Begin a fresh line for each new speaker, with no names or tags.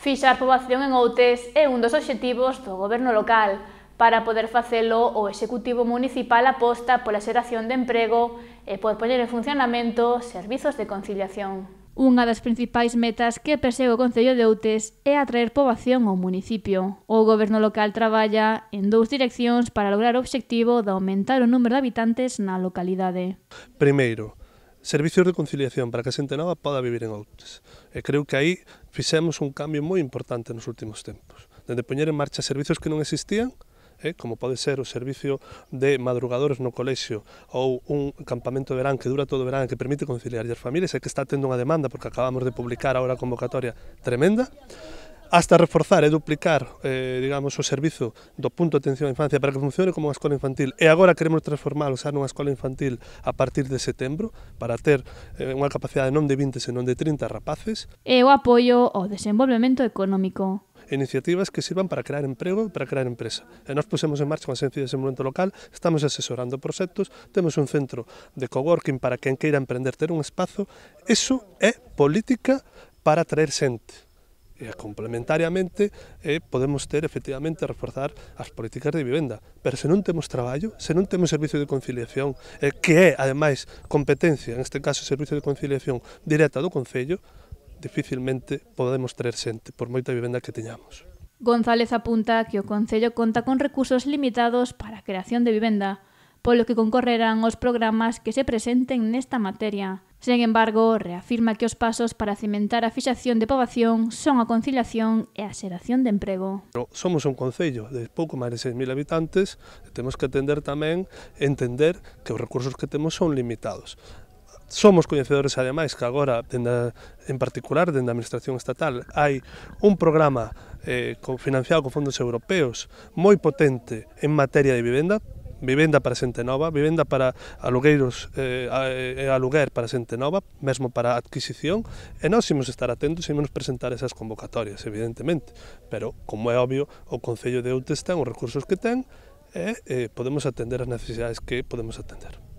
Fixar poboación en Outes é un dos obxectivos do goberno local. Para poder facelo, o Executivo Municipal aposta pola xeración de emprego e por poñer en funcionamento servizos de conciliación. Unha das principais metas que persegue o Concello de Outes é atraer poboación ao municipio. O goberno local traballa en dous direccións para lograr o obxectivo de aumentar o número de habitantes na localidade.
Primeiro, servicios de conciliación para que a xente nova poda vivir en Outes. E creo que aí fixemos un cambio moi importante nos últimos tempos. Dende poñer en marcha servizos que non existían, eh, como pode ser o servicio de madrugadores no colexio ou un campamento de verán que dura todo o verán que permite conciliar as familias e que está tendo unha demanda porque acabamos de publicar agora a convocatoria tremenda hasta reforzar e duplicar, eh, digamos, o servizo do punto de atención á infancia para que funcione como unha escola infantil e agora queremos transformalo xa nunha escola infantil a partir de setembro para ter eh, unha capacidade non de 20, senón de 30 rapaces.
E o apoio ao desenvolvemento económico
iniciativas que sirvan para crear emprego e para crear empresa. E nós pusemos en marcha unha agencia de desenvolvemento local, estamos asesorando proxectos, temos un centro de coworking para quen queira emprender ter un espazo. Eso é política para traer xente e eh, complementariamente eh, podemos ter efectivamente reforzar as políticas de vivenda. Pero se non temos traballo, se non temos servicio de conciliación, eh, que é ademais competencia, en este caso servicio de conciliación directa do Concello, dificilmente podemos traer xente, por moita vivenda que teñamos.
González apunta que o Concello conta con recursos limitados para a creación de vivenda, polo que concorrerán os programas que se presenten nesta materia. Sen embargo, reafirma que os pasos para cimentar a fixación de poboación son a conciliación e a xeración de emprego.
Somos un concello de pouco máis de 6.000 habitantes e temos que atender tamén entender que os recursos que temos son limitados. Somos coñecedores, ademais, que agora, denda, en particular, dende a Administración Estatal, hai un programa eh, financiado con fondos europeos moi potente en materia de vivenda, vivenda para xente nova, vivenda para alugueiros eh, eh, e eh, aluguer para xente nova, mesmo para adquisición, e nós imos estar atentos e imos presentar esas convocatorias, evidentemente, pero, como é obvio, o Concello de Outes ten os recursos que ten e eh, podemos atender as necesidades que podemos atender.